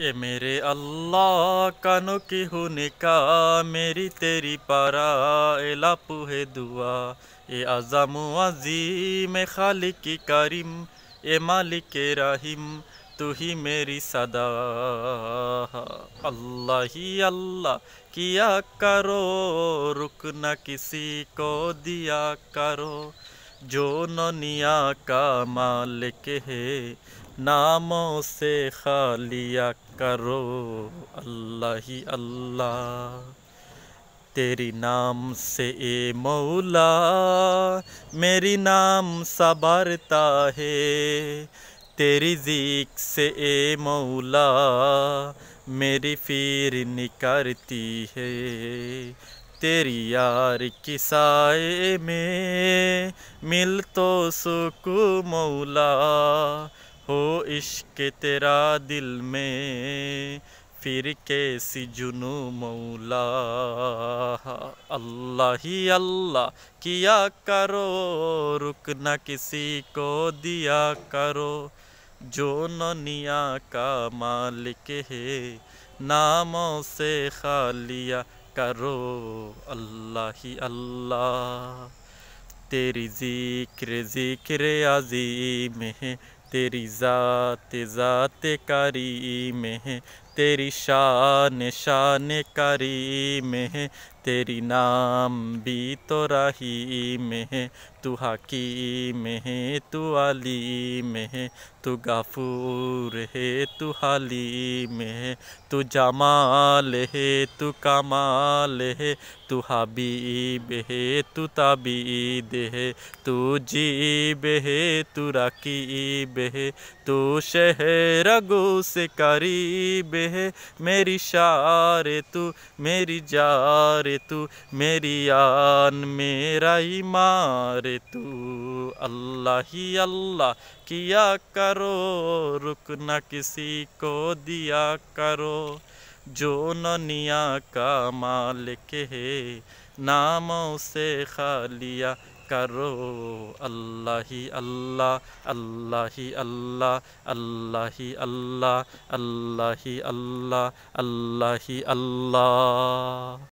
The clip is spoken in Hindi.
ये मेरे अल्लाह कानो की हुनिका मेरी तेरी पारा लापू है दुआ ए आज़ाम अजीम खालिक करीम ए मालिक रहीम तू ही मेरी सदा अल्लाह ही अल्लाह किया करो रुकना किसी को दिया करो जो ननिया का मालिक है नामों से खालिया करो अल्लाह ही अल्लाह तेरी नाम से ए मौला मेरी नाम सबरता है तेरी जीक से ए मौला मेरी फिर निकलती है तेरी यार की में मिल तो सुख मौला हो इश्क तेरा दिल में फिर कैसी जुनू मौला अल्लाह ही अल्लाह किया करो रुक न किसी को दिया करो जो ननिया का मालिक है नामों से खालिया करो अल्लाह ही अल्लाह तेरी जिक्र जिक्र अजीम है तेरी ज़ात ज़ात करी में तेरी शान शान करी में है तेरी नाम भी तो राही में है तू हकी में है तू अली में है तू गफूर है तू हाली में है तू जमाल है तू कमाल है तू हबीब है तू तबीद है तू जीब है तू रकीब है तू शहर गुस से करीब मेरी शार तू मेरी जार तू मेरी आन मेरा ही मार तू अल्लाह ही अल्लाह किया करो रुक न किसी को दिया करो जो ननिया का मालिक है नाम उसे खा लिया করো আল্লাহি আল্লাহ আল্লাহি আল্লাহ আল্লাহি আল্লাহ আল্লাহি আল্লাহ আল্লাহি আল্লাহ